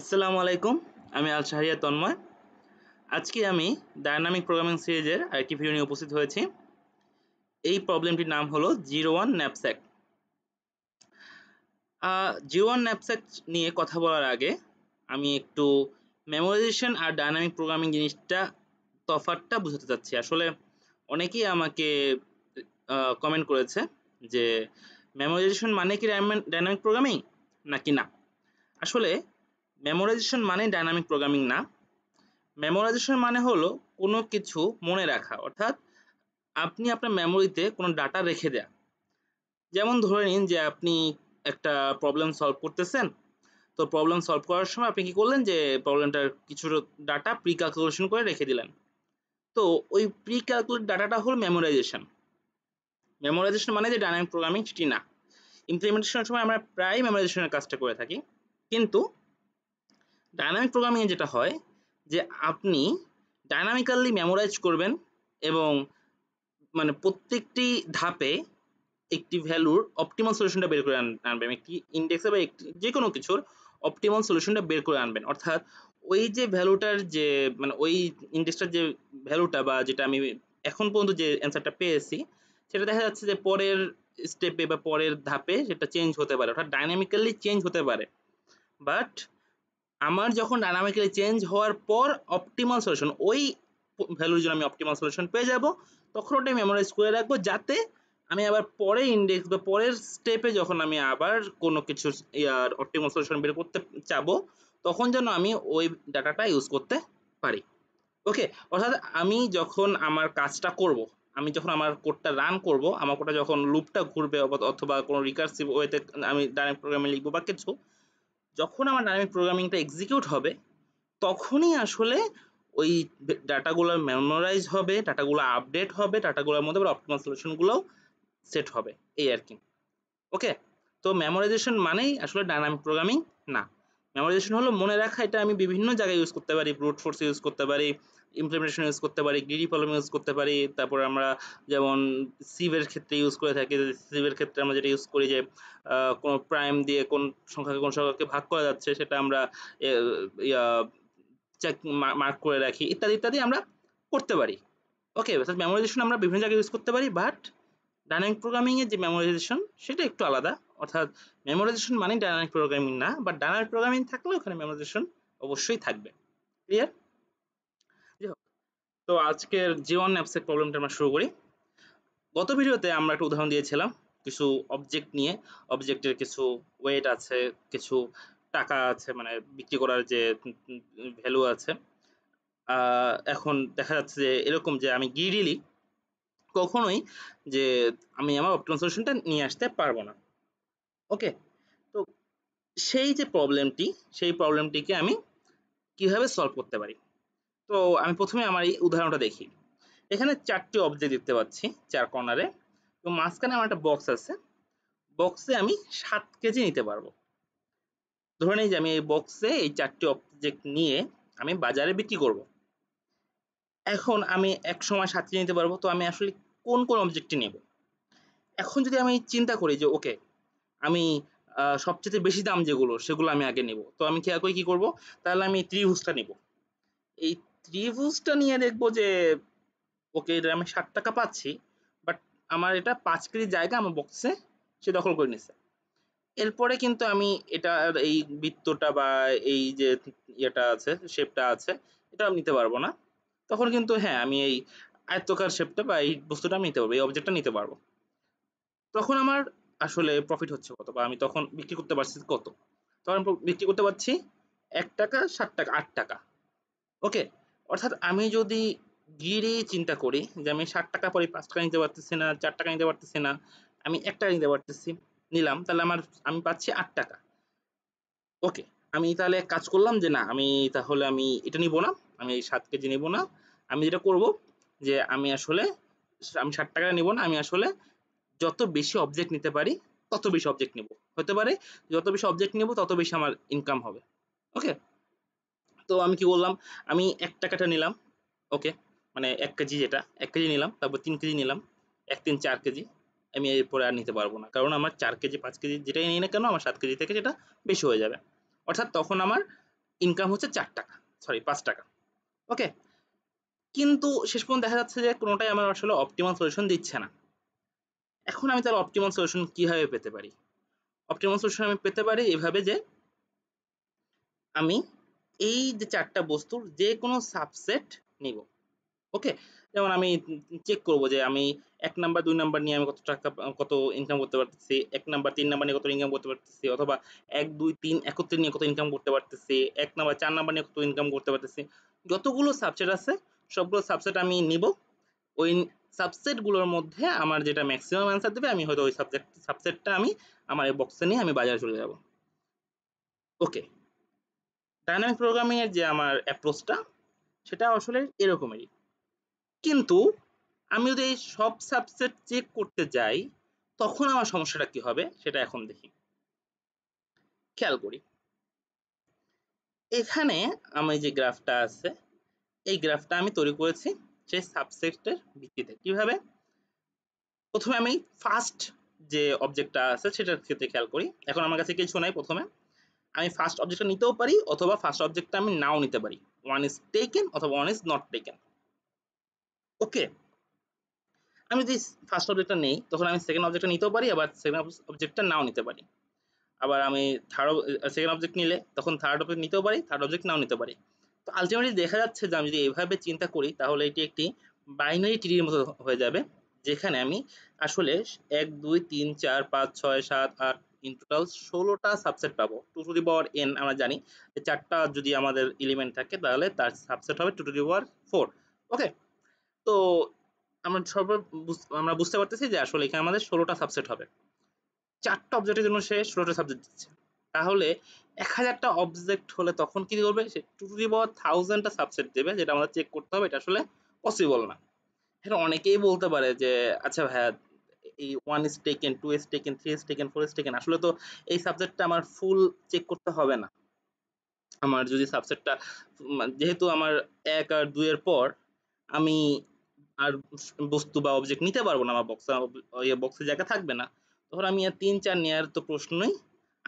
আসসালামু আলাইকুম আমি আল শাহরিয়া তন্ময় আজকে আমি ডায়নামিক প্রোগ্রামিং সিরিজের আরেকটি ভিডিও নিয়ে উপস্থিত হয়েছি এই প্রবলেমটির নাম হলো zero one knapsack zero one knapsack নিয়ে কথা বলার আগে আমি একটু মেমোরাইজেশন আর ডায়নামিক প্রোগ্রামিং জিনিসটা তফাতটা বুঝাতে চাচ্ছি আসলে অনেকেই আমাকে কমেন্ট করেছে যে মেমোরাইজেশন মানে কি ডায়নামিক প্রোগ্রামিং নাকি না আসলে মেমোরাইজেশন মানে ডাইনামিক প্রোগ্রামিং না মেমোরাইজেশন মানে হলো কোনো কিছু মনে রাখা অর্থাৎ আপনি আপনার মেমোরিতে কোনো ডাটা রেখে দেয়া যেমন ধরে নিন যে আপনি একটা প্রবলেম সলভ করতেছেন তো প্রবলেম সলভ করার সময় আপনি কি করলেন যে প্রবলেমটার কিছু ডাটা প্রি ক্যালকুলেশন করে রেখে দিলেন তো ওই প্রি ক্যালকুলেট ডাটাটা হল মেমোরাইজেশন মেমোরাইজেশন মানে যে ডাইনামিক প্রোগ্রামিং সেটি না ইমপ্লিমেন্টেশনের সময় আমরা প্রায় মেমোরাইজেশনের কাজটা করে থাকি কিন্তু ডায়নামিক প্রোগ্রামিংয়ে যেটা হয় যে আপনি ডায়নামিক্যালি মেমোরাইজ করবেন এবং মানে প্রত্যেকটি ধাপে একটি ভ্যালুর অপটিমাল সলিউশনটা বের করে আনবেন একটি ইন্ডেক্সে বা একটি যে কোনো কিছুর অপটিমাল সলিউশনটা বের করে আনবেন অর্থাৎ ওই যে ভ্যালুটার যে মানে ওই ইন্ডেক্সটার যে ভ্যালুটা বা যেটা আমি এখন পর্যন্ত যে অ্যান্সারটা পেয়েছি সেটা দেখা যাচ্ছে যে পরের স্টেপে বা পরের ধাপে সেটা চেঞ্জ হতে পারে অর্থাৎ ডাইনামিক্যালি চেঞ্জ হতে পারে বাট আমার যখন ডায়নামিক্যালি চেঞ্জ হওয়ার পর অপটিমাল সলিউশন ওই ভ্যালুর জন্য আমি অপটিমাল সলিউশন পেয়ে যাব তখন ওটা মেমোরাইজ করে রাখবো যাতে আমি আবার পরে ইন্ডেক্স বা পরের স্টেপে যখন আমি আবার কোনো কিছু ইয়ার অপটিমাল সলিউশন বের করতে চাবো তখন যেন আমি ওই ডাটাটা ইউজ করতে পারি ওকে অর্থাৎ আমি যখন আমার কাজটা করব আমি যখন আমার কোডটা রান করব আমার কোডটা যখন লুপটা ঘুরবে অথবা কোনো রিকার্সিভ ওয়েতে আমি ডাইরেক্ট প্রোগ্রামে লিখবো বা কিছু যখন আমার ডাইনামিক প্রোগ্রামিংটা এক্সিকিউট হবে তখনই আসলে ওই ডাটাগুলো মেমোরাইজ হবে ডাটাগুলো আপডেট হবে ডাটাগুলোর মধ্যে আবার অপটিমাল সলিউশনগুলোও সেট হবে এই আর কি ওকে তো মেমোরাইজেশন মানেই আসলে ডাইনামিক প্রোগ্রামিং না মেমোরাইজেশন হলো মনে রাখা এটা আমি বিভিন্ন জায়গায় ইউজ করতে পারি ব্রুট ফোর্স ইউজ করতে পারি ইমপ্লিমেন্টেশন ইউজ করতে পারি গ্রিডি প্রবলেম ইউজ করতে পারি তারপর আমরা যেমন সিভের ক্ষেত্রে ইউজ করে থাকি সিভের ক্ষেত্রে আমরা যেটা ইউজ করি যে কোনো প্রাইম দিয়ে কোন সংখ্যাকে কোন সংখ্যাকে ভাগ করা যাচ্ছে সেটা আমরা চেক মার্ক করে রাখি ইত্যাদি ইত্যাদি আমরা করতে পারি ওকে মেমোরাইজেশন আমরা বিভিন্ন জায়গায় ইউজ করতে পারি বাট ডাইনামিক প্রোগ্রামিংয়ের যে মেমোরাইজেশন সেটা একটু আলাদা অর্থাৎ মেমোরাইজেশন মানে ডাইনামিক প্রোগ্রামিং না বাট ডাইনামিক প্রোগ্রামিং থাকলে ওখানে মেমোরাইজেশন অবশ্যই থাকবে ক্লিয়ার তো আজকের জীবন অ্যাপসের প্রবলেমটা আমরা শুরু করি গত ভিডিওতে আমরা একটা উদাহরণ দিয়েছিলাম কিছু অবজেক্ট নিয়ে অবজেক্টের কিছু ওয়েট আছে কিছু টাকা আছে মানে বিক্রি করার যে ভ্যালু আছে এখন দেখা যাচ্ছে যে এরকম যে আমি গিরিলি কখনোই যে আমি আমার অপটিমাল নিয়ে আসতে পারবো না ওকে তো সেই যে প্রবলেমটি সেই প্রবলেমটিকে আমি কিভাবে সলভ করতে পারি তো আমি প্রথমে আমার এই উদাহরণটা দেখি এখানে চারটি অবজেক্ট দেখতে পাচ্ছি চার কর্নারে তো মাঝখানে আমার একটা বক্স আছে বক্সে আমি সাত কেজি নিতে পারবো ধরে নিই যে আমি এই বক্সে এই চারটি অবজেক্ট নিয়ে আমি বাজারে বিক্রি করব। এখন আমি এক সময় সাত কেজি নিতে পারবো তো আমি আসলে কোন কোন অবজেক্টটি নেব এখন যদি আমি চিন্তা করি যে ওকে আমি সবচেয়ে বেশি দাম যেগুলো সেগুলো আমি আগে নেব তো আমি খেয়াল করে কী করব তাহলে আমি ত্রিভুজটা নেব এই ত্রিভুজটা নিয়ে দেখবো যে ওকে এটা আমি ষাট টাকা পাচ্ছি বাট আমার এটা পাঁচ কেজি জায়গা আমার বক্সে সে দখল করে নিছে এরপরে কিন্তু আমি এটা এই বৃত্তটা বা এই যে ইয়েটা আছে শেপটা আছে এটা আমি নিতে পারবো না তখন কিন্তু হ্যাঁ আমি এই আয়ত্তকার শেপটা বা এই বস্তুটা আমি নিতে পারবো এই অবজেক্টটা নিতে পারবো তখন আমার আসলে প্রফিট হচ্ছে কত বা আমি তখন বিক্রি করতে পারছি কত তখন বিক্রি করতে পারছি এক টাকা সাত টাকা আট টাকা ওকে অর্থাৎ আমি যদি গিরে চিন্তা করি যে আমি ষাট টাকা পরে পাঁচ টাকা নিতে পারতেছি না চার টাকা নিতে পারতেছি না আমি এক টাকা নিতে পারতেছি নিলাম তাহলে আমার আমি পাচ্ছি আট টাকা ওকে আমি তাহলে কাজ করলাম যে না আমি তাহলে আমি এটা নিব না আমি এই সাত কেজি নিব না আমি যেটা করব যে আমি আসলে আমি ষাট টাকা নিব না আমি আসলে যত বেশি অবজেক্ট নিতে পারি তত বেশি অবজেক্ট নেব হতে পারে যত বেশি অবজেক্ট নেব তত বেশি আমার ইনকাম হবে ওকে তো আমি কি বললাম আমি এক টাকাটা নিলাম ওকে মানে এক কেজি যেটা এক কেজি নিলাম তারপর তিন কেজি নিলাম এক তিন চার কেজি আমি এরপরে আর নিতে পারবো না কারণ আমার চার কেজি পাঁচ কেজি যেটাই নিই না কেন আমার সাত কেজি থেকে যেটা বেশি হয়ে যাবে অর্থাৎ তখন আমার ইনকাম হচ্ছে চার টাকা সরি পাঁচ টাকা ওকে কিন্তু শেষ পর্যন্ত দেখা যাচ্ছে যে কোনোটাই আমার আসলে অপটিমাল সলিউশন দিচ্ছে না এখন আমি তাহলে অপটিমাল সলিউশন কীভাবে পেতে পারি অপটিমাল সলিউশন আমি পেতে পারি এভাবে যে আমি এই যে চারটা বস্তুর যে কোনো সাবসেট নিব ওকে যেমন আমি চেক করব যে আমি এক নাম্বার দুই নাম্বার নিয়ে আমি কত টাকা কত ইনকাম করতে পারতেছি এক নাম্বার তিন নাম্বার নিয়ে কত ইনকাম করতে পারতেছি অথবা এক দুই তিন একত্রে নিয়ে কত ইনকাম করতে পারতেছি এক নাম্বার চার নাম্বার নিয়ে কত ইনকাম করতে পারতেছি যতগুলো সাবসেট আছে সবগুলো সাবসেট আমি নিব ওই সাবসেটগুলোর মধ্যে আমার যেটা ম্যাক্সিমাম অ্যান্সার দেবে আমি হয়তো ওই সাবজেক্ট সাবসেটটা আমি আমার এই বক্সে নিয়ে আমি বাজারে চলে যাব ওকে ডাইনামিক এর যে আমার অ্যাপ্রোচটা সেটা আসলে এরকমেরই কিন্তু আমি যদি সব সাবসেট চেক করতে যাই তখন আমার সমস্যাটা কি হবে সেটা এখন দেখি খেয়াল করি এখানে আমি যে গ্রাফটা আছে এই গ্রাফটা আমি তৈরি করেছি সেই সাবসেটের ভিত্তিতে কিভাবে প্রথমে আমি ফার্স্ট যে অবজেক্টটা আছে সেটার ক্ষেত্রে খেয়াল করি এখন আমার কাছে কিছু নাই প্রথমে আমি ফার্স্ট অবজেক্টটা নিতেও পারি অথবা ফার্স্ট অবজেক্টটা আমি নাও নিতে পারি ওয়ান ইজ টেকেন অথবা one is not taken okay আমি যদি ফার্স্ট অবজেক্টটা নেই তখন আমি সেকেন্ড অবজেক্টটা নিতেও পারি আবার সেকেন্ড অবজেক্টটা নাও নিতে পারি আবার আমি থার্ড সেকেন্ড অবজেক্ট নিলে তখন থার্ড অবজেক্ট নিতেও পারি থার্ড অবজেক্ট নাও নিতে পারি তো আলটিমেটলি দেখা যাচ্ছে যে আমি যদি এভাবে চিন্তা করি তাহলে এটি একটি বাইনারি ট্রির মতো হয়ে যাবে যেখানে আমি আসলে এক দুই তিন চার পাঁচ ছয় সাত আট ইন টোটাল ষোলোটা সাবসেট পাবো two to the power N আমরা জানি চারটা যদি আমাদের এলিমেন্ট থাকে তাহলে তার সাবসেট হবে two to the power four okay তো আমরা সর্ব আমরা বুঝতে পারতেছি যে আসলে এখানে আমাদের ষোলোটা সাবসেট হবে চারটা অবজেক্টের জন্য সে ষোলোটা সাবজেক্ট দিচ্ছে তাহলে এক হাজারটা অবজেক্ট হলে তখন কি করবে সে টু টু দি পাওয়ার থাউজেন্ডটা সাবসেট দেবে যেটা আমাদের চেক করতে হবে এটা আসলে পসিবল না এটা অনেকেই বলতে পারে যে আচ্ছা ভাইয়া এই one is taken two is taken three is taken four is taken আসলে তো এই সাবজেক্টটা আমার ফুল চেক করতে হবে না আমার যদি সাবজেক্টটা মানে যেহেতু আমার এক আর দুইয়ের পর আমি আর বস্তু বা অবজেক্ট নিতে পারবো না আমার বক্স বক্সের জায়গা থাকবে না তখন আমি আর তিন চার নেওয়ার তো প্রশ্নই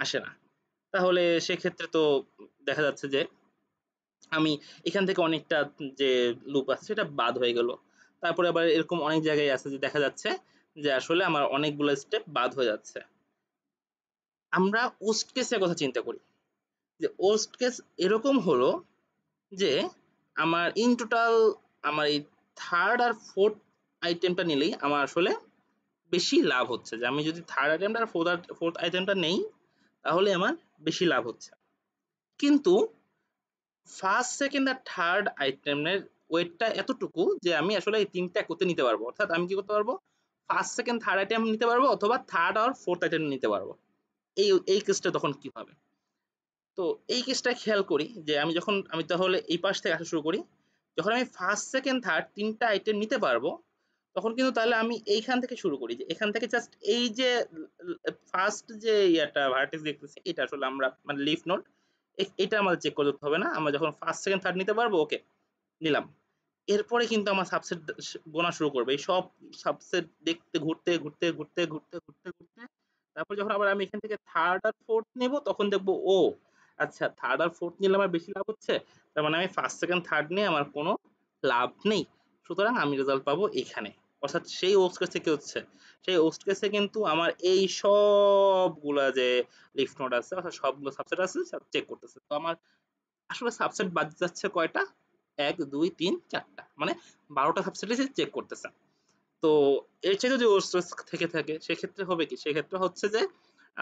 আসে না তাহলে সেক্ষেত্রে তো দেখা যাচ্ছে যে আমি এখান থেকে অনেকটা যে লুপ আছে সেটা বাদ হয়ে গেল তারপরে আবার এরকম অনেক জায়গায় আছে যে দেখা যাচ্ছে যে আসলে আমার অনেকগুলো স্টেপ বাদ হয়ে যাচ্ছে আমরা ওস্ট কেসের কথা চিন্তা করি যে ওস্ট কেস এরকম হলো যে আমার ইন টোটাল আমার এই থার্ড আর ফোর্থ আইটেমটা নিলেই আমার আসলে বেশি লাভ হচ্ছে যে আমি যদি থার্ড আইটেমটা আর ফোর্থ ফোর্থ আইটেমটা নেই তাহলে আমার বেশি লাভ হচ্ছে কিন্তু ফার্স্ট সেকেন্ড আর থার্ড আইটেমের ওয়েটটা এতটুকু যে আমি আসলে এই তিনটা করতে নিতে পারবো অর্থাৎ আমি কি করতে পারবো ফার্স্ট সেকেন্ড থার্ড আইটেম নিতে পারবো অথবা থার্ড আর ফোর্থ আইটেম নিতে পারবো এই এই কেসটা তখন কি হবে তো এই কেসটা খেয়াল করি যে আমি যখন আমি তাহলে এই পাশ থেকে আসা শুরু করি যখন আমি ফার্স্ট সেকেন্ড থার্ড তিনটা আইটেম নিতে পারবো তখন কিন্তু তাহলে আমি এইখান থেকে শুরু করি যে এখান থেকে জাস্ট এই যে ফার্স্ট যে ইয়াটা ভার্টেক্স দেখতেছি এটা আসলে আমরা মানে লিফ নোট এটা আমাদের চেক করে দিতে হবে না আমরা যখন ফার্স্ট সেকেন্ড থার্ড নিতে পারবো ওকে নিলাম এরপরে কিন্তু আমার সাবসেট গোনা শুরু করবে এই সব সাবসেট দেখতে ঘুরতে ঘুরতে ঘুরতে ঘুরতে ঘুরতে ঘুরতে তারপর যখন আবার আমি এখান থেকে থার্ড আর ফোর্থ নেব তখন দেখব ও আচ্ছা থার্ড আর ফোর্থ নিলে আমার বেশি লাভ হচ্ছে তার মানে আমি ফার্স্ট সেকেন্ড থার্ড নিয়ে আমার কোনো লাভ নেই সুতরাং আমি রেজাল্ট পাবো এখানে অর্থাৎ সেই ওস্ট কেসে কি হচ্ছে সেই ওস্ট কেসে কিন্তু আমার এই সবগুলা যে লিফ নোড আছে অর্থাৎ সবগুলো সাবসেট আছে চেক করতেছে তো আমার আসলে সাবসেট বাদ যাচ্ছে কয়টা এক দুই তিন চারটা মানে বারোটা সাবসিডিজ চেক করতেছে তো এর চেয়ে যদি ওভারস্ট্রেস থেকে থাকে সেক্ষেত্রে হবে কি সেক্ষেত্রে হচ্ছে যে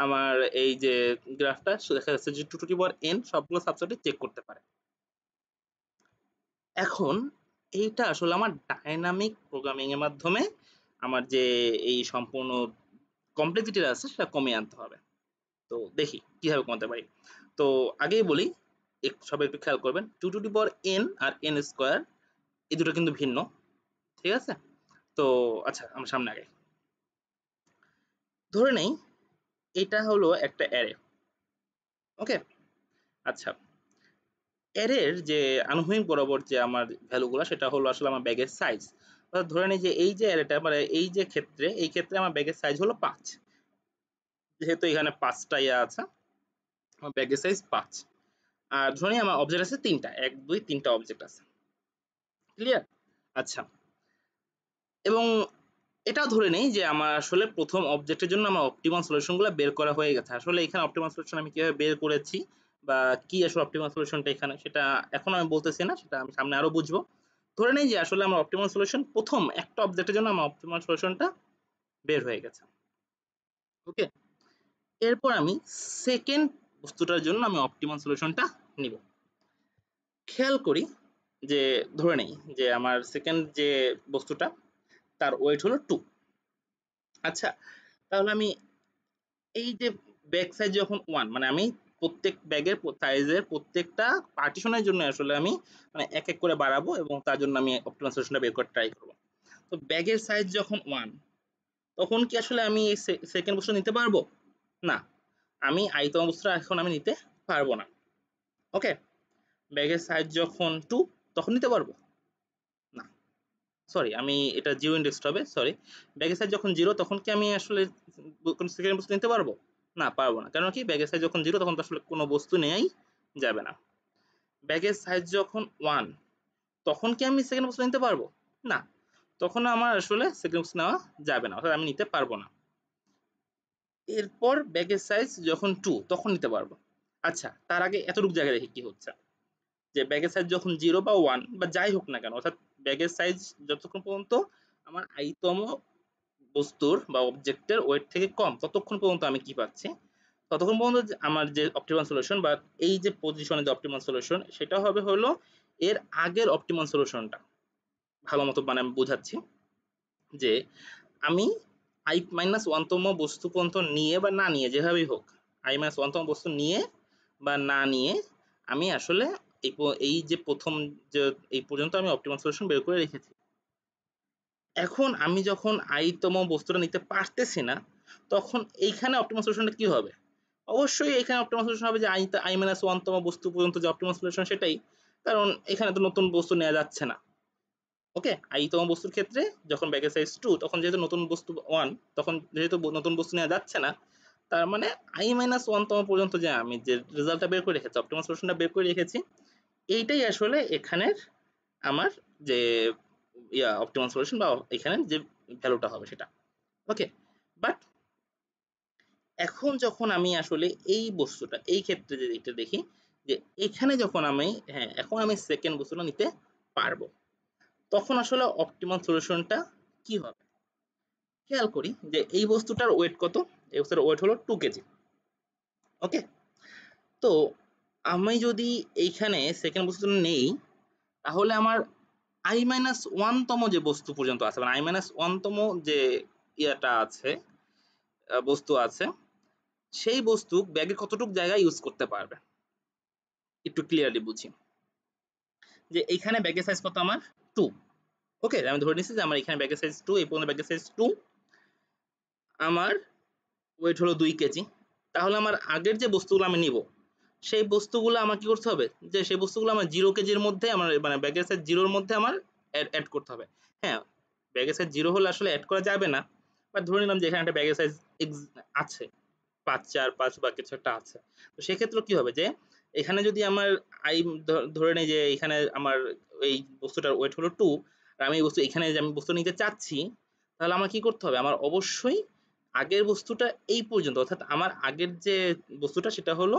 আমার এই যে গ্রাফটা দেখা যাচ্ছে যে টু টু পাওয়ার এন সবগুলো সাবসিডি চেক করতে পারে এখন এইটা আসলে আমার ডায়নামিক প্রোগ্রামিং এর মাধ্যমে আমার যে এই সম্পূর্ণ কমপ্লেক্সিটিটা আছে সেটা কমিয়ে আনতে হবে তো দেখি কিভাবে কমাতে পারি তো আগেই বলি সবাই একটু খেয়াল করবেন two to the power N আর এন স্কোয়ার এই দুটো কিন্তু ভিন্ন ঠিক আছে তো আচ্ছা আমরা সামনে আগে ধরে নেই এটা হলো একটা অ্যারে ওকে আচ্ছা অ্যারের যে আনুভূমিক বরাবর যে আমার ভ্যালুগুলো সেটা হলো আসলে আমার ব্যাগের সাইজ অর্থাৎ ধরে নেই যে এই যে অ্যারেটা মানে এই যে ক্ষেত্রে এই ক্ষেত্রে আমার ব্যাগের সাইজ হলো পাঁচ যেহেতু এখানে পাঁচটা ইয়ে আছে আমার ব্যাগের সাইজ পাঁচ আর ধরে আমার অবজেক্ট আছে তিনটা এক দুই তিনটা অবজেক্ট আছে ক্লিয়ার আচ্ছা এবং এটা ধরে নেই যে আমার আসলে প্রথম অবজেক্টের জন্য আমার অপটিমাল সলিউশনগুলো বের করা হয়ে গেছে আসলে এখানে অপটিমাল সলিউশন আমি কিভাবে বের করেছি বা কি আসলে অপটিমাল সলিউশনটা এখানে সেটা এখন আমি বলতেছি না সেটা আমি সামনে আরো বুঝবো ধরে নেই যে আসলে আমার অপটিমাল সলিউশন প্রথম একটা অবজেক্টের জন্য আমার অপটিমাল সলিউশনটা বের হয়ে গেছে ওকে এরপর আমি সেকেন্ড বস্তুটার জন্য আমি অপটিমাল সলিউশনটা নিব খেয়াল করি যে ধরে নেই যে আমার সেকেন্ড যে বস্তুটা তার ওয়েট হলো টু আচ্ছা তাহলে আমি এই যে ব্যাগ সাইজ যখন ওয়ান মানে আমি প্রত্যেক ব্যাগের সাইজের প্রত্যেকটা পার্টিশনের জন্য আসলে আমি মানে এক এক করে বাড়াবো এবং তার জন্য আমি অপটিমাল সলিউশনটা বের করে ট্রাই করবো তো ব্যাগের সাইজ যখন ওয়ান তখন কি আসলে আমি সেকেন্ড বস্তু নিতে পারবো না আমি আয়তম অবস্থা এখন আমি নিতে পারবো না ওকে ব্যাগের সাইজ যখন টু তখন নিতে পারবো না সরি আমি এটা জিরো ইন্ডেক্স হবে সরি ব্যাগের সাইজ যখন জিরো তখন কি আমি আসলে কোনো সেকেন্ড বস্তু নিতে পারবো না পারবো না কেননা কি ব্যাগের সাইজ যখন জিরো তখন তো আসলে কোনো বস্তু নেয়াই যাবে না ব্যাগের সাইজ যখন ওয়ান তখন কি আমি সেকেন্ড বস্তু নিতে পারবো না তখন আমার আসলে সেকেন্ড বস্তু নেওয়া যাবে না অর্থাৎ আমি নিতে পারবো না এরপর ব্যাগের সাইজ যখন টু তখন নিতে পারবো আচ্ছা তার আগে এতটুকু জায়গায় রেখে কি হচ্ছে যে ব্যাগের সাইজ যখন জিরো বা ওয়ান বা যাই হোক না কেন অর্থাৎ ব্যাগের সাইজ যতক্ষণ পর্যন্ত আমার আইতম বস্তুর বা অবজেক্টের ওয়েট থেকে কম ততক্ষণ পর্যন্ত আমি কি পাচ্ছি ততক্ষণ পর্যন্ত আমার যে অপটিমাল সলিউশন বা এই যে পজিশনে যে অপটিমাল সলিউশন সেটা হবে হলো এর আগের অপটিমাল সলিউশনটা ভালো মতো মানে আমি বোঝাচ্ছি যে আমি আই মাইনাস ওয়ানতম বস্তু পর্যন্ত নিয়ে বা না নিয়ে যেভাবেই হোক আই মাইনাস ওয়ানতম বস্তু নিয়ে বা না নিয়ে আমি আসলে এই এই যে প্রথম যে এই পর্যন্ত আমি অপটিমাল সলিউশন বের করে রেখেছি এখন আমি যখন আইতম বস্তুটা নিতে পারতেছি না তখন এইখানে অপটিমাল সলিউশনটা কি হবে অবশ্যই এখানে অপটিমাল সলিউশন হবে যে আই আই মাইনাস ওয়ানতম বস্তু পর্যন্ত যে অপটিমাল সলিউশন সেটাই কারণ এখানে তো নতুন বস্তু নেওয়া যাচ্ছে না ওকে আইতম বস্তুর ক্ষেত্রে যখন ব্যাগের সাইজ টু তখন যেহেতু নতুন বস্তু ওয়ান তখন যেহেতু নতুন বস্তু নেওয়া যাচ্ছে না তার মানে আই মাইনাস ওয়ানতম পর্যন্ত যে আমি যে রেজাল্টটা বের করে রেখেছি অপটিমাল পোর্শনটা বের করে রেখেছি এইটাই আসলে এখানের আমার যে ইয়া অপটিমাল পোর্শন বা এখানের যে ভ্যালুটা হবে সেটা ওকে বাট এখন যখন আমি আসলে এই বস্তুটা এই ক্ষেত্রে যে এটা দেখি যে এখানে যখন আমি হ্যাঁ এখন আমি সেকেন্ড বস্তুটা নিতে পারবো তখন আসলে অপটিমাম সলিউশনটা কি হবে খেয়াল করি যে এই বস্তুটার ওয়েট কত এই বস্তুটার ওয়েট হলো টু কেজি ওকে তো আমি যদি এইখানে সেকেন্ড বস্তুটা নেই তাহলে আমার আই মাইনাস ওয়ানতম যে বস্তু পর্যন্ত আছে মানে আই মাইনাস ওয়ানতম যে ইয়েটা আছে বস্তু আছে সেই বস্তু ব্যাগে কতটুকু জায়গায় ইউজ করতে পারবে একটু ক্লিয়ারলি বুঝি যে এখানে ব্যাগের সাইজ কত আমার টু ওকে আমি ধরে নিচ্ছি যে আমার এখানে ব্যাগের সাইজ টু এই পর্যন্ত ব্যাগের সাইজ টু আমার ওয়েট হলো দুই কেজি তাহলে আমার আগের যে বস্তুগুলো আমি নিব সেই বস্তুগুলো আমার কি করতে হবে যে সেই বস্তুগুলো আমার জিরো কেজির মধ্যে আমার মানে ব্যাগের সাইজ জিরোর মধ্যে আমার অ্যাড করতে হবে হ্যাঁ ব্যাগের সাইজ জিরো হলে আসলে অ্যাড করা যাবে না বা ধরে নিলাম যে এখানে একটা ব্যাগের সাইজ আছে পাঁচ চার পাঁচ বা কিছু একটা আছে তো সেক্ষেত্রে কি হবে যে এখানে যদি আমার আই ধরে নেই যে এখানে আমার এই বস্তুটার ওয়েট হলো টু আর আমি এই বস্তু এখানে যে আমি বস্তু নিতে চাচ্ছি তাহলে আমার কি করতে হবে আমার অবশ্যই আগের বস্তুটা এই পর্যন্ত অর্থাৎ আমার আগের যে বস্তুটা সেটা হলো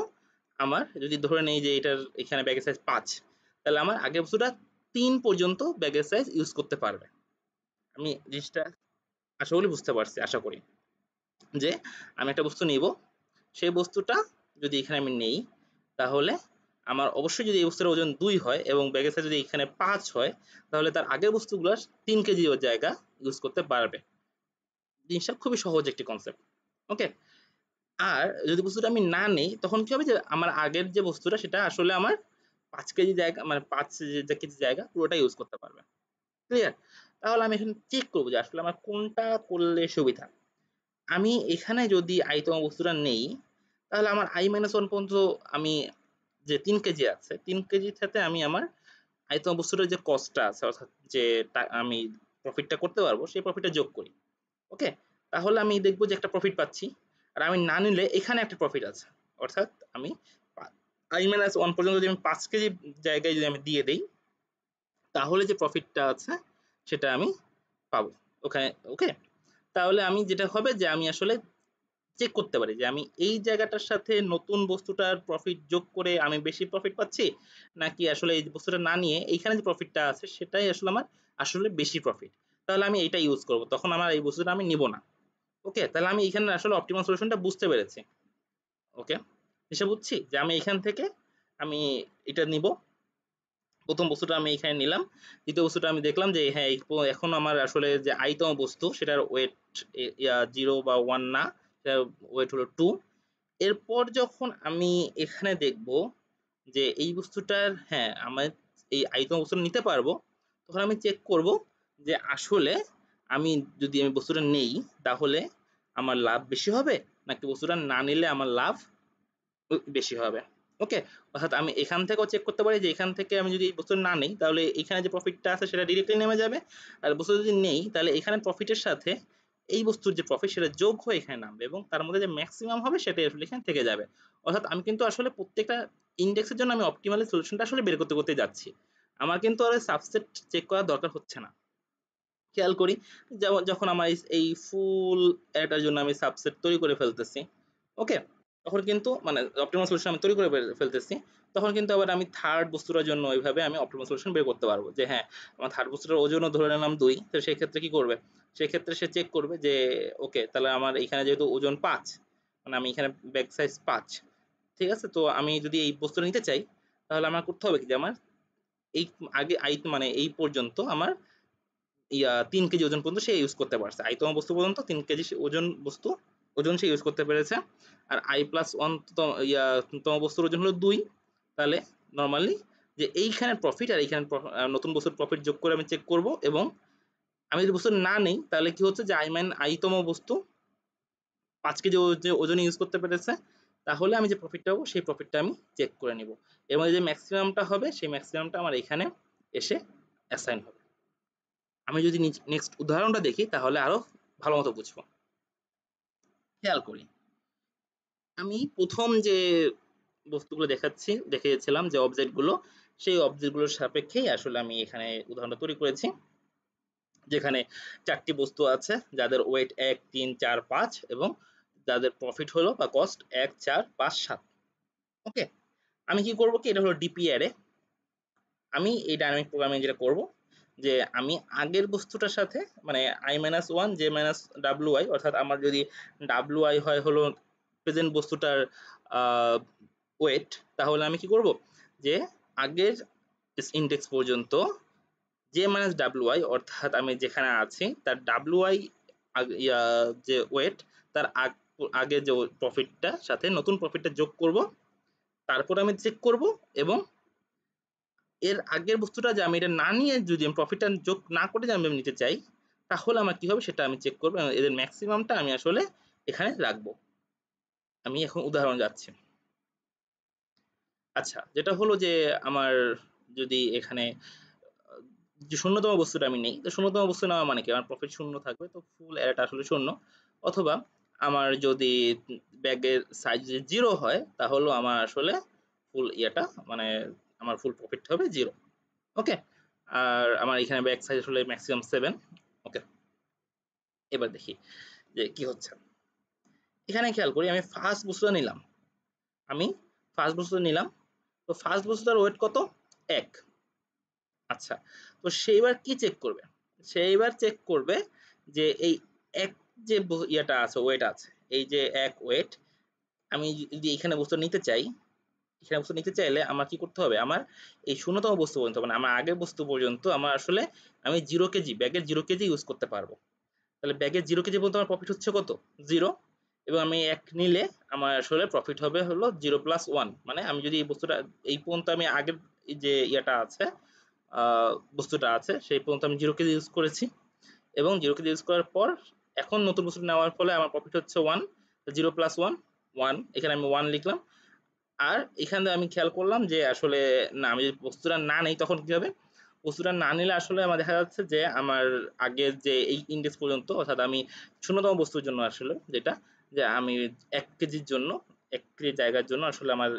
আমার যদি ধরে নেই যে এটার এখানে ব্যাগের সাইজ পাঁচ তাহলে আমার আগের বস্তুটা তিন পর্যন্ত ব্যাগের সাইজ ইউজ করতে পারবে আমি জিনিসটা আশা করি বুঝতে পারছি আশা করি যে আমি একটা বস্তু নিব সেই বস্তুটা যদি এখানে আমি নেই তাহলে আমার অবশ্যই যদি এই বস্তুটার ওজন দুই হয় এবং ব্যাগের সাইজ যদি এখানে পাঁচ হয় তাহলে তার আগের বস্তুগুলো তিন কেজি জায়গা ইউজ করতে পারবে জিনিসটা খুবই সহজ একটি কনসেপ্ট ওকে আর যদি বস্তুটা আমি না নেই তখন কি হবে যে আমার আগের যে বস্তুটা সেটা আসলে আমার পাঁচ কেজি জায়গা মানে পাঁচ কেজি জায়গা পুরোটা ইউজ করতে পারবে ক্লিয়ার তাহলে আমি এখন চেক করবো যে আসলে আমার কোনটা করলে সুবিধা আমি এখানে যদি আইতম বস্তুটা নেই তাহলে আমার আই মাইনাস ওয়ান পর্যন্ত আমি যে তিন কেজি আছে তিন কেজির সাথে আমি আমার আয়তন বস্তুটার যে কস্টটা আছে অর্থাৎ যে আমি প্রফিটটা করতে পারবো সেই প্রফিটটা যোগ করি ওকে তাহলে আমি দেখবো যে একটা প্রফিট পাচ্ছি আর আমি না নিলে এখানে একটা প্রফিট আছে অর্থাৎ আমি আই মাইনাস ওয়ান পর্যন্ত যদি আমি পাঁচ কেজি জায়গায় যদি আমি দিয়ে দিই তাহলে যে প্রফিটটা আছে সেটা আমি পাবো ওখানে ওকে তাহলে আমি যেটা হবে যে আমি আসলে চেক করতে পারি যে আমি এই জায়গাটার সাথে নতুন বস্তুটার প্রফিট যোগ করে আমি বেশি প্রফিট পাচ্ছি নাকি আসলে এই বস্তুটা না নিয়ে এইখানে যে প্রফিটটা আছে সেটাই আসলে আমার আসলে বেশি প্রফিট তাহলে আমি এটা ইউজ করব তখন আমার এই বস্তুটা আমি নিব না ওকে তাহলে আমি এখানে আসলে অপটিমাল সলিউশনটা বুঝতে পেরেছি ওকে হিসেবে বুঝছি যে আমি এখান থেকে আমি এটা নিব প্রথম বস্তুটা আমি এখানে নিলাম দ্বিতীয় বস্তুটা আমি দেখলাম যে হ্যাঁ এখন আমার আসলে যে আইতম বস্তু সেটার ওয়েট জিরো বা ওয়ান না একটা ওয়েট হলো টু এরপর যখন আমি এখানে দেখব যে এই বস্তুটার হ্যাঁ আমার এই আয়তন বস্তুটা নিতে পারবো তখন আমি চেক করব যে আসলে আমি যদি আমি বস্তুটা নেই তাহলে আমার লাভ বেশি হবে নাকি বস্তুটা না নিলে আমার লাভ বেশি হবে ওকে অর্থাৎ আমি এখান থেকেও চেক করতে পারি যে এখান থেকে আমি যদি এই বস্তু না নেই তাহলে এখানে যে প্রফিটটা আছে সেটা ডিরেক্টলি নেমে যাবে আর বস্তু যদি নেই তাহলে এখানে প্রফিটের সাথে এই বস্তুর যে প্রফিট সেটা যোগ হয়ে এখানে নামবে এবং তার মধ্যে যে ম্যাক্সিমাম হবে সেটা আসলে এখানে থেকে যাবে অর্থাৎ আমি কিন্তু আসলে প্রত্যেকটা ইন্ডেক্সের জন্য আমি অপটিমালি সলিউশনটা আসলে বের করতে করতে যাচ্ছি আমার কিন্তু আর সাবসেট চেক করার দরকার হচ্ছে না খেয়াল করি যেমন যখন আমার এই ফুল এটার জন্য আমি সাবসেট তৈরি করে ফেলতেছি ওকে তখন কিন্তু মানে অপটিমাল সলিউশন আমি তৈরি করে ফেলতেছি তখন কিন্তু আবার আমি থার্ড বস্তুটার জন্য ওইভাবে আমি অপটিমাল সলিউশন বের করতে পারবো যে হ্যাঁ আমার থার্ড বস্তুটার ওজনও ধরে নিলাম দুই তো সেই ক্ষেত্রে কি করবে সেক্ষেত্রে সে চেক করবে যে ওকে তাহলে আমার এখানে যেহেতু ওজন পাঁচ মানে আমি এখানে ব্যাক সাইজ পাঁচ ঠিক আছে তো আমি যদি এই বস্তু নিতে চাই তাহলে আমার করতে হবে কি যে আমার এই আগে আই মানে এই পর্যন্ত আমার ইয়া তিন কেজি ওজন পর্যন্ত সে ইউজ করতে পারছে আইতম বস্তু পর্যন্ত তিন কেজি ওজন বস্তু ওজন সে ইউজ করতে পেরেছে আর আই প্লাস ওয়ান ইয়া তম বস্তুর ওজন হলো দুই তাহলে নর্মালি যে এইখানে প্রফিট আর এইখানে নতুন বছর প্রফিট যোগ করে আমি চেক করব এবং আমি যদি বস্তু না নেই তাহলে কি হচ্ছে যে আই মাইন আইতম বস্তু পাঁচ কেজি যে ওজন ইউজ করতে পেরেছে তাহলে আমি যে প্রফিটটা পাবো সেই প্রফিটটা আমি চেক করে নিব এবং যে ম্যাক্সিমামটা হবে সেই ম্যাক্সিমামটা আমার এখানে এসে অ্যাসাইন হবে আমি যদি নেক্সট উদাহরণটা দেখি তাহলে আরও ভালো মতো বুঝবো খেয়াল করি আমি প্রথম যে বস্তুগুলো দেখাচ্ছি দেখিয়েছিলাম যে গুলো সেই অবজেক্ট গুলোর সাপেক্ষেই আসলে আমি এখানে উদাহরণটা তৈরি করেছি যেখানে চারটি বস্তু আছে যাদের ওয়েট এক তিন চার পাঁচ এবং যাদের প্রফিট হলো বা কস্ট এক চার পাঁচ সাত ওকে আমি কি করব কি এটা হলো ডিপিআরে আমি এই ডাইনামিক প্রোগ্রামিং যেটা করব যে আমি আগের বস্তুটার সাথে মানে I minus one J minus W I অর্থাৎ আমার যদি ডাব্লিউ আই হয় হলো প্রেজেন্ট বস্তুটার ওয়েট তাহলে আমি কি করব যে আগের ইন্ডেক্স পর্যন্ত যে মাইনাস ডাব্লু অর্থাৎ আমি যেখানে আছি তার ডাব্লু যে ওয়েট তার আগ আগে যে প্রফিটটা সাথে নতুন প্রফিটটা যোগ করব তারপর আমি চেক করব এবং এর আগের বস্তুটা যে আমি এটা না নিয়ে যদি আমি প্রফিটটা যোগ না করে যে আমি নিতে চাই তাহলে আমার কি হবে সেটা আমি চেক করবো এদের ম্যাক্সিমামটা আমি আসলে এখানে রাখবো আমি এখন উদাহরণ যাচ্ছি আচ্ছা যেটা হলো যে আমার যদি এখানে যে শূন্যতম বস্তুটা আমি নেই তো শূন্যতম বস্তু নেওয়া মানে কি আমার প্রফিট শূন্য থাকবে তো ফুল অ্যাড আসলে শূন্য অথবা আমার যদি ব্যাগের সাইজ জিরো হয় তাহলেও আমার আসলে ফুল ইয়েটা মানে আমার ফুল প্রফিট হবে জিরো ওকে আর আমার এখানে ব্যাগ সাইজ আসলে ম্যাক্সিমাম সেভেন ওকে এবার দেখি যে কি হচ্ছে এখানে খেয়াল করি আমি ফার্স্ট বস্তুটা নিলাম আমি ফার্স্ট বস্তুটা নিলাম তো ফার্স্ট বস্তুটার ওয়েট কত এক আচ্ছা তো সেইবার কি চেক করবে সেইবার চেক করবে যে এই এক যে ইয়েটা আছে ওয়েট আছে এই যে এক ওয়েট আমি যদি এখানে বস্তু নিতে চাই এখানে বস্তু নিতে চাইলে আমার কি করতে হবে আমার এই শূন্যতম বস্তু পর্যন্ত মানে আমার আগের বস্তু পর্যন্ত আমার আসলে আমি জিরো কেজি ব্যাগের জিরো কেজি ইউজ করতে পারবো তাহলে ব্যাগের জিরো কেজি পর্যন্ত আমার প্রফিট হচ্ছে কত জিরো এবং আমি এক নিলে আমার আসলে প্রফিট হবে হলো জিরো প্লাস ওয়ান মানে আমি যদি এই বস্তুটা এই পর্যন্ত আমি আগের যে ইয়েটা আছে বস্তুটা আছে সেই পর্যন্ত আমি জিরো কেজি ইউজ করেছি এবং জিরো কেজি ইউজ করার পর এখন নতুন বস্তু নেওয়ার ফলে আমার প্রফিট হচ্ছে one zero plus one one এখানে আমি ওয়ান লিখলাম আর এখানে আমি খেয়াল করলাম যে আসলে না আমি যদি বস্তুটা না নেই তখন কী হবে বস্তুটা না নিলে আসলে আমার দেখা যাচ্ছে যে আমার আগের যে এই ইন্ডেক্স পর্যন্ত অর্থাৎ আমি শূন্যতম বস্তুর জন্য আসলে যেটা যে আমি এক কেজির জন্য এক কেজি জায়গার জন্য আসলে আমার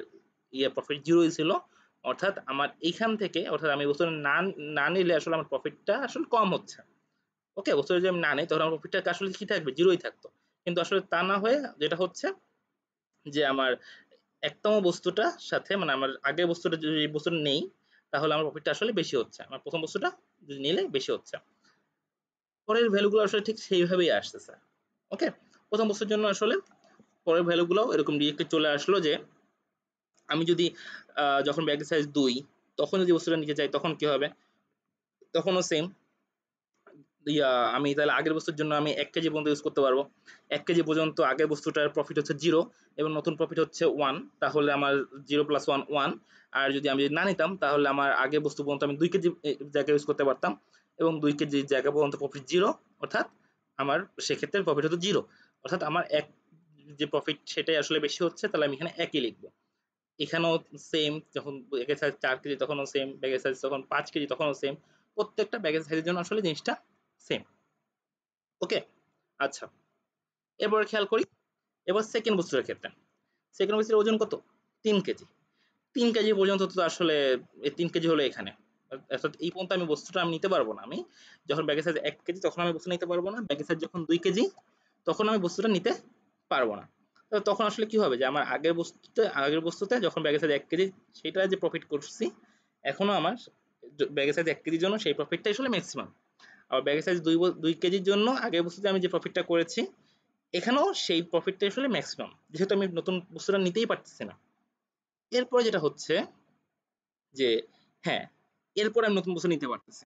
ইয়ে প্রফিট জিরোই ছিল অর্থাৎ আমার এইখান থেকে অর্থাৎ আমি বছরে না না নিলে আসলে আমার প্রফিটটা আসলে কম হচ্ছে ওকে বছরে যদি আমি না নেই তখন আমার প্রফিটটা আসলে কী থাকবে জিরোই থাকতো কিন্তু আসলে তা না হয়ে যেটা হচ্ছে যে আমার একতম বস্তুটা সাথে মানে আমার আগের বস্তুটা যদি বস্তুটা নেই তাহলে আমার প্রফিটটা আসলে বেশি হচ্ছে আমার প্রথম বস্তুটা যদি নিলে বেশি হচ্ছে পরের ভ্যালুগুলো আসলে ঠিক সেইভাবেই আসতেছে ওকে প্রথম বছরের জন্য আসলে পরের ভ্যালুগুলো এরকম ডিরেক্টলি চলে আসলো যে আমি যদি যখন ব্যাগ সাইজ দুই তখন যদি বস্তুটা নিচে যাই তখন কি হবে তখনও সেম ইয়া আমি তাহলে আগের বস্তুর জন্য আমি এক কেজি পর্যন্ত ইউজ করতে পারবো এক কেজি পর্যন্ত আগের বস্তুটার প্রফিট হচ্ছে জিরো এবং নতুন প্রফিট হচ্ছে ওয়ান তাহলে আমার জিরো প্লাস ওয়ান ওয়ান আর যদি আমি যদি না নিতাম তাহলে আমার আগের বস্তু পর্যন্ত আমি দুই কেজি জায়গা ইউজ করতে পারতাম এবং দুই কেজি জায়গা পর্যন্ত প্রফিট জিরো অর্থাৎ আমার সেক্ষেত্রে প্রফিট হতো জিরো অর্থাৎ আমার এক যে প্রফিট সেটাই আসলে বেশি হচ্ছে তাহলে আমি এখানে একই লিখব এখানেও সেম যখন ব্যাগের সাইজ চার কেজি তখনও সেম ব্যাগের সাইজ যখন পাঁচ কেজি তখনও সেম প্রত্যেকটা ব্যাগের সাইজের জন্য আসলে জিনিসটা সেম ওকে আচ্ছা এবার খেয়াল করি এবার সেকেন্ড বস্তুটার ক্ষেত্রে সেকেন্ড বস্তুর ওজন কত তিন কেজি তিন কেজি পর্যন্ত তো আসলে এই তিন কেজি হলো এখানে অর্থাৎ এই পর্যন্ত আমি বস্তুটা আমি নিতে পারবো না আমি যখন ব্যাগের সাইজ এক কেজি তখন আমি বস্তু নিতে পারবো না ব্যাগের সাইজ যখন দুই কেজি তখন আমি বস্তুটা নিতে পারবো না তখন আসলে কি হবে যে আমার আগের বস্তুতে আগের বস্তুতে যখন ব্যাগের সাইজ এক কেজি সেটা যে প্রফিট করছি এখনও আমার ব্যাগের সাইজ এক কেজির জন্য সেই প্রফিটটাই আসলে ম্যাক্সিমাম আবার ব্যাগের সাইজ দুই দুই কেজির জন্য আগের বস্তুতে আমি যে প্রফিটটা করেছি এখানেও সেই প্রফিটটা আসলে ম্যাক্সিমাম যেহেতু আমি নতুন বস্তুটা নিতেই পারতেছি না এরপরে যেটা হচ্ছে যে হ্যাঁ এরপরে আমি নতুন বস্তু নিতে পারতেছি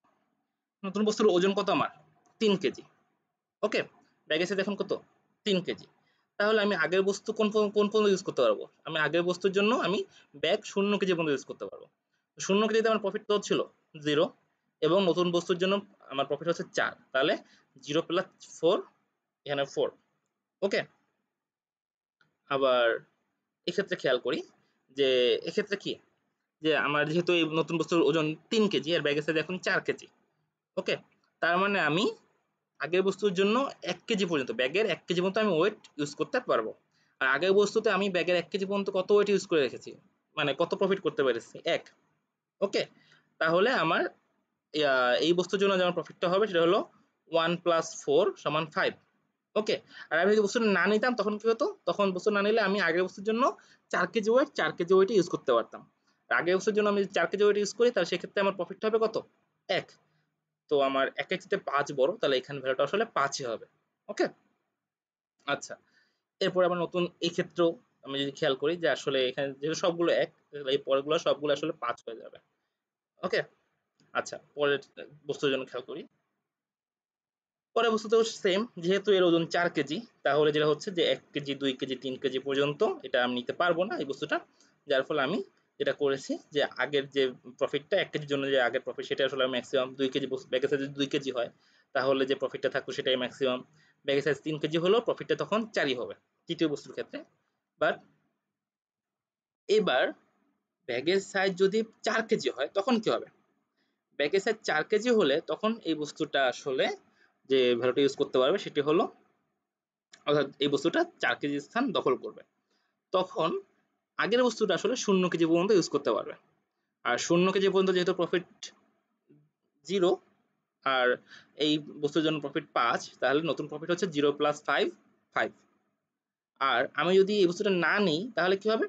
নতুন বস্তুর ওজন কত আমার তিন কেজি ওকে ব্যাগ এসে দেখুন কত তিন কেজি তাহলে আমি আগের বস্তু কোন কোন পর্যন্ত ইউজ করতে পারবো আমি আগের বস্তুর জন্য আমি ব্যাগ শূন্য কেজি পর্যন্ত ইউজ করতে পারবো শূন্য কেজিতে আমার প্রফিট কত ছিল জিরো এবং নতুন বস্তুর জন্য আমার প্রফিট হচ্ছে চার তাহলে জিরো প্লাস ফোর এখানে ফোর ওকে আবার এক্ষেত্রে খেয়াল করি যে এক্ষেত্রে কি যে আমার যেহেতু এই নতুন বস্তুর ওজন তিন কেজি আর ব্যাগের সাথে এখন চার কেজি ওকে তার মানে আমি আগের বস্তুর জন্য এক কেজি পর্যন্ত ব্যাগের এক কেজি পর্যন্ত আমি ওয়েট ইউজ করতে পারবো আর আগের বস্তুতে আমি ব্যাগের এক কেজি পর্যন্ত কত ওয়েট ইউজ করে রেখেছি মানে কত প্রফিট করতে পেরেছি এক ওকে তাহলে আমার এই বস্তুর জন্য যেমন প্রফিটটা হবে সেটা হলো ওয়ান প্লাস ফোর সমান ফাইভ ওকে আর আমি যদি বস্তুটা না নিতাম তখন কি হতো তখন বস্তু না নিলে আমি আগের বস্তুর জন্য চার কেজি ওয়েট চার কেজি ওয়েটই ইউজ করতে পারতাম আগের বস্তুর জন্য আমি চার কেজি ওয়েট ইউজ করি তাহলে সেক্ষেত্রে আমার প্রফিটটা হবে কত এক তো আমার এক এক্সতে পাঁচ বড় তাহলে এখানে ভ্যালুটা আসলে পাঁচই হবে ওকে আচ্ছা এরপরে আবার নতুন এই ক্ষেত্রেও আমি যদি খেয়াল করি যে আসলে এখানে যেহেতু সবগুলো এক এই পরেরগুলো সবগুলো আসলে পাঁচ হয়ে যাবে ওকে আচ্ছা পরের বস্তুর জন্য খেয়াল করি পরের বস্তুতেও সেম যেহেতু এর ওজন চার কেজি তাহলে যেটা হচ্ছে যে এক কেজি দুই কেজি তিন কেজি পর্যন্ত এটা আমি নিতে পারবো না এই বস্তুটা যার ফলে আমি যেটা করেছি যে আগের যে প্রফিটটা এক কেজির জন্য যে আগের প্রফিট সেটা আসলে ম্যাক্সিমাম দুই কেজি ব্যাগের সাইজ যদি দুই কেজি হয় তাহলে যে প্রফিটটা থাকতো সেটাই ম্যাক্সিমাম ব্যাগের সাইজ তিন কেজি হলেও প্রফিটটা তখন চারই হবে তৃতীয় বস্তুর ক্ষেত্রে বাট এবার ব্যাগের সাইজ যদি চার কেজি হয় তখন কি হবে ব্যাগের সাইজ চার কেজি হলে তখন এই বস্তুটা আসলে যে ভ্যালুটা ইউজ করতে পারবে সেটি হলো অর্থাৎ এই বস্তুটা চার কেজি স্থান দখল করবে তখন আগের বস্তুটা আসলে শূন্য কেজি পর্যন্ত ইউজ করতে পারবে আর শূন্য কেজি পর্যন্ত যেহেতু প্রফিট জিরো আর এই বস্তুর জন্য প্রফিট পাঁচ তাহলে নতুন প্রফিট হচ্ছে জিরো প্লাস ফাইভ ফাইভ আর আমি যদি এই বস্তুটা না নিই তাহলে কি হবে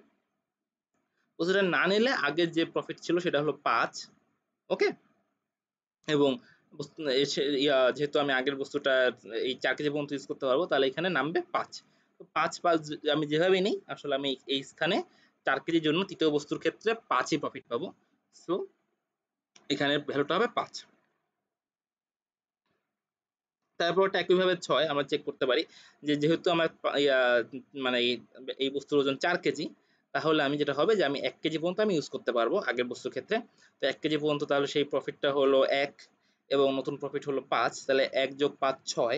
বস্তুটা না নিলে আগের যে প্রফিট ছিল সেটা হলো পাঁচ ওকে এবং যেহেতু আমি আগের বস্তুটা এই চার কেজি পর্যন্ত ইউজ করতে পারবো তাহলে এখানে নামবে পাঁচ পাঁচ পাঁচ আমি যেভাবে নিই আসলে আমি এই স্থানে চার কেজির জন্য তৃতীয় বস্তুর ক্ষেত্রে পাঁচই প্রফিট পাবো সো এখানে ভ্যালুটা হবে পাঁচ তারপর একইভাবে ছয় আমরা চেক করতে পারি যে যেহেতু আমার মানে এই বস্তুর ওজন চার কেজি তাহলে আমি যেটা হবে যে আমি এক কেজি পর্যন্ত আমি ইউজ করতে পারবো আগের বস্তুর ক্ষেত্রে তো এক কেজি পর্যন্ত তাহলে সেই প্রফিটটা হলো এক এবং নতুন প্রফিট হলো পাঁচ তাহলে এক যোগ পাঁচ ছয়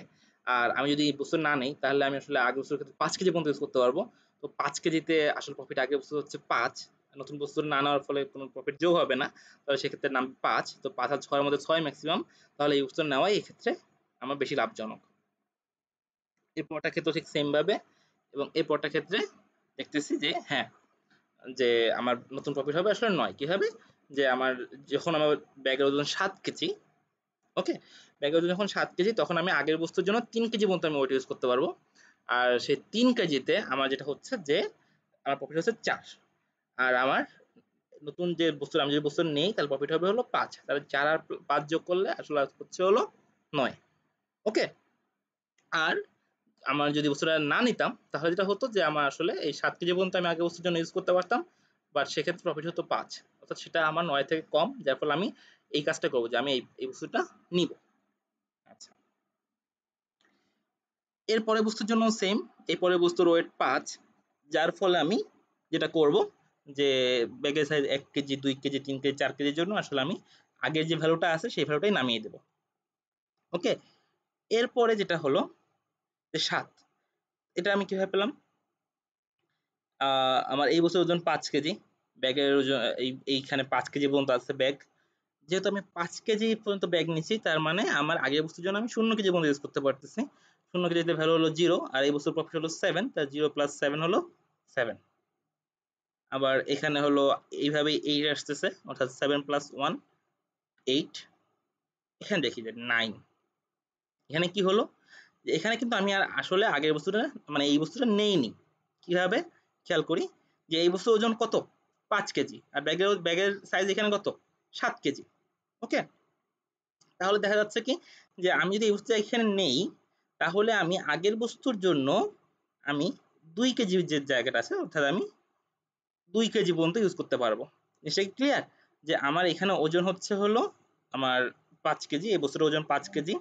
আর আমি যদি এই বস্তু না নেই তাহলে আমি আসলে আগের বস্তুর ক্ষেত্রে পাঁচ কেজি পর্যন্ত ইউজ করতে পারবো তো পাঁচ কেজিতে আসল প্রফিট আগে বস্তু হচ্ছে পাঁচ নতুন বস্তু না নেওয়ার ফলে কোনো প্রফিট যোগ হবে না তাহলে সেক্ষেত্রে নাম পাঁচ তো পাঁচ আর ছয়ের মধ্যে ছয় ম্যাক্সিমাম তাহলে এই বস্তু নেওয়াই এক্ষেত্রে আমার বেশি লাভজনক এরপরটা ক্ষেত্রে ঠিক সেমভাবে এবং এরপরটা ক্ষেত্রে দেখতেছি যে হ্যাঁ যে আমার নতুন প্রফিট হবে আসলে নয় কি হবে যে আমার যখন আমার ব্যাগের ওজন সাত কেজি ওকে ব্যাগের ওজন যখন সাত কেজি তখন আমি আগের বস্তুর জন্য তিন কেজি পর্যন্ত আমি ওয়েট ইউজ করতে পারবো আর সেই তিন কেজিতে আমার যেটা হচ্ছে যে আমার প্রফিট হচ্ছে চার আর আমার নতুন যে বস্তু আমি যদি বস্তু নেই তাহলে প্রফিট হবে হলো পাঁচ তাহলে চার আর পাঁচ যোগ করলে আসলে হচ্ছে হলো নয় ওকে আর আমার যদি বস্তুটা না নিতাম তাহলে যেটা হতো যে আমার আসলে এই সাত কেজি পর্যন্ত আমি আগে বস্তুর জন্য ইউজ করতে পারতাম বাট সেক্ষেত্রে প্রফিট হতো পাঁচ অর্থাৎ সেটা আমার নয় থেকে কম যার ফলে আমি এই কাজটা করবো যে আমি এই বস্তুটা নিব এর পরের বস্তুর জন্য সেম এই পরের বস্তুর ওয়েট 5 যার ফলে আমি যেটা করব যে ব্যাগের সাইজ 1 কেজি 2 কেজি 3 কেজি 4 কেজির জন্য আসলে আমি আগে যে ভ্যালুটা আছে সেই ভ্যালুটাই নামিয়ে দেব ওকে এর পরে যেটা হলো যে 7 এটা আমি কিভাবে পেলাম আমার এই বস্তুর ওজন 5 কেজি ব্যাগের ওজন এইখানে 5 কেজি পর্যন্ত আছে ব্যাগ যেহেতু আমি 5 কেজি পর্যন্ত ব্যাগ নিচ্ছি তার মানে আমার আগের বস্তুর জন্য আমি শূন্য কেজি পর্যন্ত ইউজ করতে পারতেছি শূন্য কেটে ভ্যালু হলো জিরো আর এই বছর প্রফিট হলো সেভেন তার জিরো প্লাস সেভেন হলো সেভেন আবার এখানে হলো এইভাবে এইট আসতেছে অর্থাৎ সেভেন প্লাস ওয়ান এইট এখানে দেখি যে নাইন এখানে কি হলো এখানে কিন্তু আমি আর আসলে আগের বস্তুটা মানে এই বস্তুটা নেইনি কিভাবে খেয়াল করি যে এই বস্তুর ওজন কত পাঁচ কেজি আর ব্যাগের ব্যাগের সাইজ এখানে কত সাত কেজি ওকে তাহলে দেখা যাচ্ছে কি যে আমি যদি এই বস্তুটা এখানে নেই তাহলে আমি আগের বস্তুর জন্য আমি দুই কেজি যে জায়গাটা আছে অর্থাৎ আমি দুই কেজি পর্যন্ত ইউজ করতে পারবো নিশ্চয়ই ক্লিয়ার যে আমার এখানে ওজন হচ্ছে হলো আমার পাঁচ কেজি এই বস্তুর ওজন পাঁচ কেজি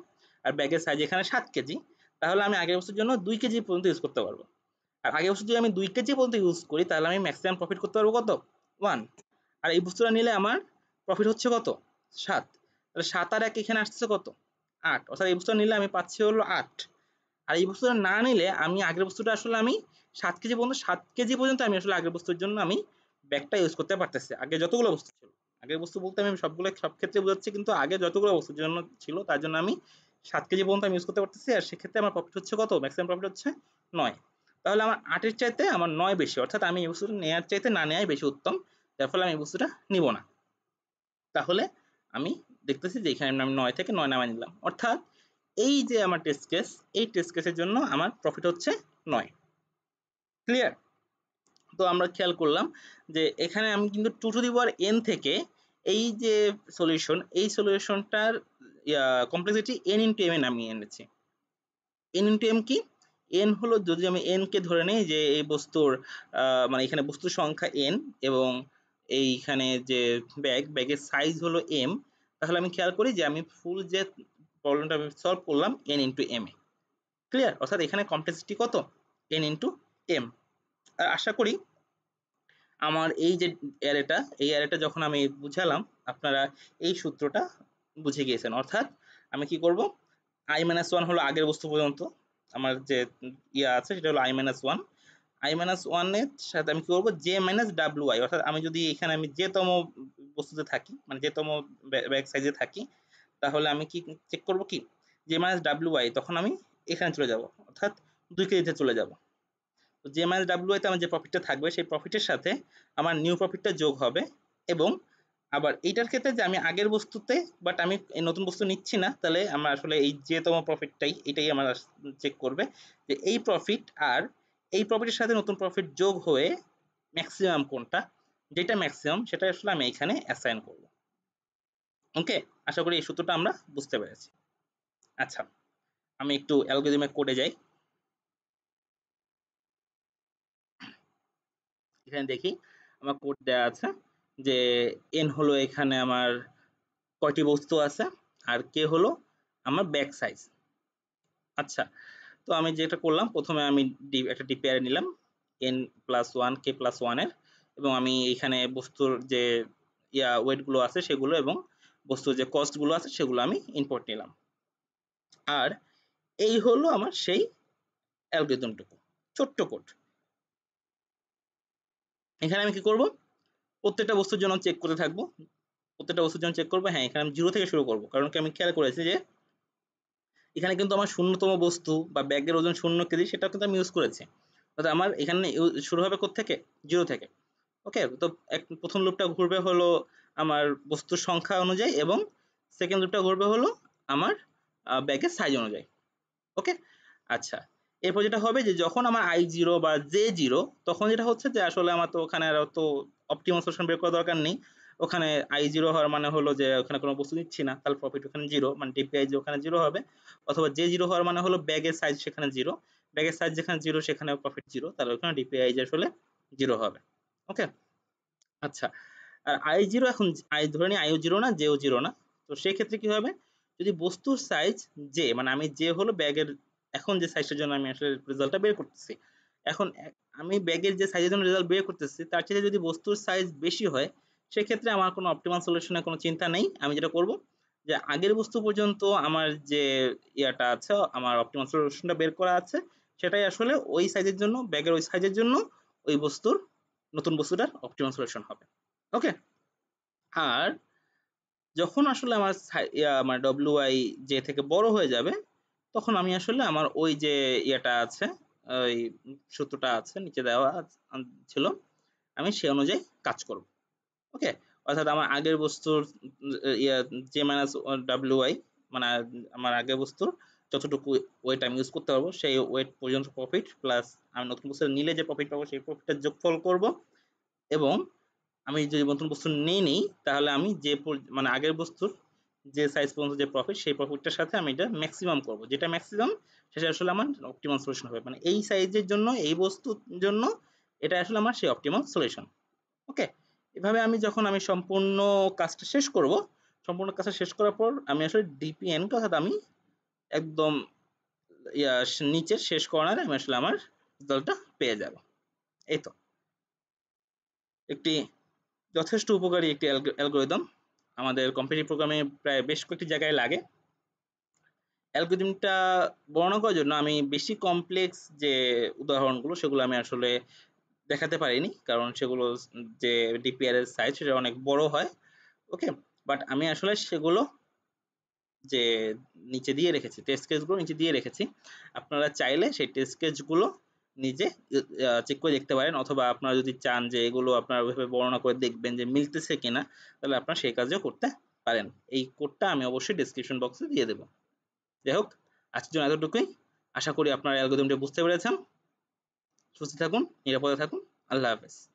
আর ব্যাগের সাইজ এখানে সাত কেজি তাহলে আমি আগের বস্তুর জন্য দুই কেজি পর্যন্ত ইউজ করতে পারবো আর আগের বস্তু যদি আমি দুই কেজি পর্যন্ত ইউজ করি তাহলে আমি ম্যাক্সিমাম প্রফিট করতে পারবো কত ওয়ান আর এই বস্তুটা নিলে আমার প্রফিট হচ্ছে কত সাত তাহলে সাত আর এক এখানে আসছে কত আট অর্থাৎ এই বস্তুটা নিলে আমি পাচ্ছি হলো আট আর এই বস্তুটা না নিলে আমি আগের বস্তুটা আসলে আমি সাত কেজি পর্যন্ত সাত কেজি পর্যন্ত আমি আসলে আগের বস্তুর জন্য আমি ব্যাগটা ইউজ করতে পারতেছি আগে যতগুলো বস্তু ছিল আগের বস্তু বলতে আমি সবগুলো সব ক্ষেত্রে বোঝাচ্ছি কিন্তু আগে যতগুলো বস্তুর জন্য ছিল তার জন্য আমি সাত কেজি পর্যন্ত আমি ইউজ করতে পারতেছি আর সেক্ষেত্রে আমার প্রফিট হচ্ছে কত ম্যাক্সিমাম প্রফিট হচ্ছে নয় তাহলে আমার আটের চাইতে আমার নয় বেশি অর্থাৎ আমি এই বস্তুটা নেওয়ার চাইতে না নেওয়াই বেশি উত্তম যার ফলে আমি এই বস্তুটা নিব না তাহলে আমি দেখতেছি যে এখানে আমি নয় থেকে নয় নামায় নিলাম অর্থাৎ এই যে আমার টেস্ট কেস এই টেস্ট কেসের জন্য আমার প্রফিট হচ্ছে নয় ক্লিয়ার তো আমরা খেয়াল করলাম যে এখানে আমি কিন্তু টু টু দি এন থেকে এই যে সলিউশন এই সলিউশনটার কমপ্লেক্সিটি এন ইন্টু এম এ নামিয়ে এনেছি এন ইন্টু এম কি এন হলো যদি আমি এন কে ধরে নেই যে এই বস্তুর মানে এখানে বস্তুর সংখ্যা এন এবং এইখানে যে ব্যাগ ব্যাগের সাইজ হলো এম তাহলে আমি খেয়াল করি যে আমি ফুল যে প্রবলেমটা আমি সলভ করলাম এন ইন্টু এম এ ক্লিয়ার অর্থাৎ এখানে কমপ্লেক্সিটি কত এন ইন্টু এম আর আশা করি আমার এই যে অ্যারেটা এই অ্যারেটা যখন আমি বুঝালাম আপনারা এই সূত্রটা বুঝে গিয়েছেন অর্থাৎ আমি কি করব আই মাইনাস ওয়ান হলো আগের বস্তু পর্যন্ত আমার যে ইয়া আছে সেটা হলো I minus one I minus ওয়ানের সাথে আমি কি করবো জে মাইনাস ডাব্লিউ আই অর্থাৎ আমি যদি এখানে আমি যেতম বস্তুতে থাকি মানে যেতম ব্যাক সাইজে থাকি তাহলে আমি কি চেক করব কি জে মাইনাস ডাব্লিউ আই তখন আমি এখানে চলে যাব অর্থাৎ দুই কেজিতে চলে যাব তো যে মাইনাস ডাব্লিউ আইতে আমার যে প্রফিটটা থাকবে সেই প্রফিটের সাথে আমার নিউ প্রফিটটা যোগ হবে এবং আবার এইটার ক্ষেত্রে যে আমি আগের বস্তুতে বাট আমি নতুন বস্তু নিচ্ছি না তাহলে আমার আসলে এই যেতম প্রফিটটাই এটাই আমার চেক করবে যে এই প্রফিট আর এই প্রফিটের সাথে নতুন প্রফিট যোগ হয়ে ম্যাক্সিমাম কোনটা যেটা ম্যাক্সিমাম সেটা আসলে আমি এখানে অ্যাসাইন করব ওকে আশা করি এই সূত্রটা আমরা বুঝতে পেরেছি আচ্ছা আমি একটু অ্যালগোরিদমে কোডে যাই এখানে দেখি আমার কোড দেওয়া আছে যে এন হলো এখানে আমার কয়টি বস্তু আছে আর কে হলো আমার ব্যাক সাইজ আচ্ছা তো আমি যেটা করলাম প্রথমে আমি একটা ডিপিআর নিলাম N plus one K plus ওয়ানের এবং আমি এখানে বস্তুর যে ইয়া ওয়েটগুলো আছে সেগুলো এবং বস্তুর যে কস্টগুলো আছে সেগুলো আমি ইনপুট নিলাম আর এই হলো আমার সেই অ্যালগোরিদমটুকু ছোট্ট কোড এখানে আমি কি করব প্রত্যেকটা বস্তুর জন্য চেক করতে থাকবো প্রত্যেকটা বস্তুর জন্য চেক করবো হ্যাঁ এখানে আমি জিরো থেকে শুরু করব কারণ কি আমি খেয়াল করেছি যে এখানে কিন্তু আমার শূন্যতম বস্তু বা ব্যাগের ওজন শূন্য কেজি সেটা কিন্তু আমি ইউজ করেছি অর্থাৎ আমার এখানে শুরু হবে থেকে জিরো থেকে ওকে তো এক প্রথম লুপটা ঘুরবে হলো আমার বস্তুর সংখ্যা অনুযায়ী এবং সেকেন্ড লুপটা ঘুরবে হলো আমার ব্যাগের সাইজ অনুযায়ী ওকে আচ্ছা এরপর যেটা হবে যে যখন আমার আই জিরো বা জে জিরো তখন যেটা হচ্ছে যে আসলে আমার তো ওখানে আর অত অপটিমাল সলিউশন বের করার দরকার নেই ওখানে আই জিরো হওয়ার মানে হলো যে ওখানে কোনো বস্তু নিচ্ছি না তাহলে প্রফিট ওখানে জিরো মানে ডিপিআই যে ওখানে জিরো হবে অথবা জে জিরো হওয়ার মানে হলো ব্যাগের সাইজ সেখানে জিরো ব্যাগের সাইজ যেখানে জিরো সেখানে প্রফিট জিরো তাহলে ওখানে ডিপিআই যে আসলে জিরো হবে ওকে আচ্ছা আর আই জিরো এখন আই ধরে নিই আইও জিরো না জেও জিরো না তো সেক্ষেত্রে কি হবে যদি বস্তুর সাইজ জে মানে আমি জে হলো ব্যাগের এখন যে সাইজটার জন্য আমি আসলে রেজাল্টটা বের করতেছি এখন আমি ব্যাগের যে সাইজের জন্য রেজাল্ট বের করতেছি তার চেয়ে যদি বস্তুর সাইজ বেশি হয় সেক্ষেত্রে আমার কোনো অপটিমাল সলিউশনের কোনো চিন্তা নেই আমি যেটা করব যে আগের বস্তু পর্যন্ত আমার যে ইয়াটা আছে আমার অপটিমাল সলিউশনটা বের করা আছে সেটাই আসলে ওই সাইজের জন্য ব্যাগের ওই সাইজের জন্য ওই বস্তুর নতুন বস্তুটার অপটিমাম সলিউশন হবে ওকে আর যখন আসলে আমার মানে ডব্লিউ আই জে থেকে বড় হয়ে যাবে তখন আমি আসলে আমার ওই যে ইয়েটা আছে ওই সূত্রটা আছে নিচে দেওয়া ছিল আমি সে অনুযায়ী কাজ করব ওকে অর্থাৎ আমার আগের বস্তুর ইয়ে জে মাইনাস ডাব্লিউ আই মানে আমার আগের বস্তুর যতটুকু ওয়েট আমি ইউজ করতে পারবো সেই ওয়েট পর্যন্ত প্রফিট প্লাস আমি নতুন বস্তু নিলে যে প্রফিট পাবো সেই প্রফিটের যোগফল করব এবং আমি যদি নতুন বস্তু নিয়ে নিই তাহলে আমি যে মানে আগের বস্তুর যে সাইজ পর্যন্ত যে প্রফিট সেই প্রফিটটার সাথে আমি এটা ম্যাক্সিমাম করব যেটা ম্যাক্সিমাম সেটা আসলে আমার অপটিমাল সলিউশন হবে মানে এই সাইজের জন্য এই বস্তুর জন্য এটা আসলে আমার সেই অপটিমাল সলিউশন ওকে এভাবে আমি যখন আমি সম্পূর্ণ কাজটা শেষ করব সম্পূর্ণ কাজটা শেষ করার পর আমি আসলে ডিপিএন অর্থাৎ আমি একদম নিচের শেষ কর্নারে আমি আসলে আমার দলটা পেয়ে যাব এই তো একটি যথেষ্ট উপকারী একটি অ্যালগোরিদম আমাদের কম্পিটিটিভ প্রোগ্রামে প্রায় বেশ কয়েকটি জায়গায় লাগে অ্যালগোরিদমটা বর্ণনা করার জন্য আমি বেশি কমপ্লেক্স যে উদাহরণগুলো সেগুলো আমি আসলে দেখাতে পারিনি কারণ সেগুলো যে ডিপিআর এর সাইজ সেটা অনেক বড় হয় ওকে বাট আমি আসলে সেগুলো যে নিচে দিয়ে রেখেছি টেস্ট কেসগুলো নিচে দিয়ে রেখেছি আপনারা চাইলে সেই টেস্ট কেসগুলো নিজে চেক করে দেখতে পারেন অথবা আপনারা যদি চান যে এগুলো আপনারা ওইভাবে বর্ণনা করে দেখবেন যে মিলতেছে কিনা তাহলে আপনারা সেই কাজও করতে পারেন এই কোডটা আমি অবশ্যই ডিসক্রিপশন বক্সে দিয়ে দেবো যাই হোক আজকের জন্য এতটুকুই আশা করি আপনারা অ্যালগোদমটা বুঝতে পেরেছেন সুস্থ থাকুন নিরাপদে থাকুন আল্লাহ হাফেজ